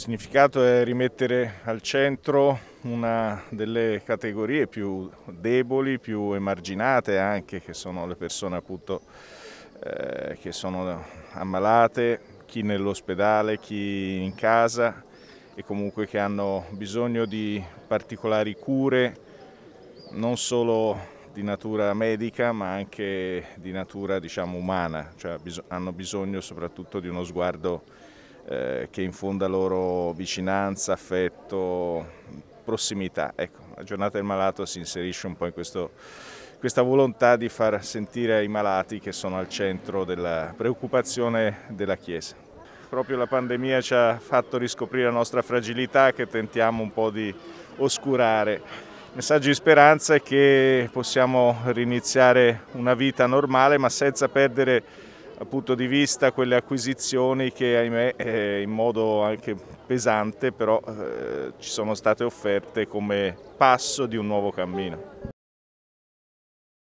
significato è rimettere al centro una delle categorie più deboli, più emarginate anche, che sono le persone appunto eh, che sono ammalate, chi nell'ospedale, chi in casa e comunque che hanno bisogno di particolari cure, non solo di natura medica ma anche di natura diciamo, umana, cioè hanno bisogno soprattutto di uno sguardo eh, che infonda loro vicinanza, affetto, prossimità. Ecco, la giornata del malato si inserisce un po' in questo, questa volontà di far sentire i malati che sono al centro della preoccupazione della Chiesa. Proprio la pandemia ci ha fatto riscoprire la nostra fragilità che tentiamo un po' di oscurare. Il messaggio di speranza è che possiamo riniziare una vita normale ma senza perdere punto di vista quelle acquisizioni che ahimè eh, in modo anche pesante però eh, ci sono state offerte come passo di un nuovo cammino.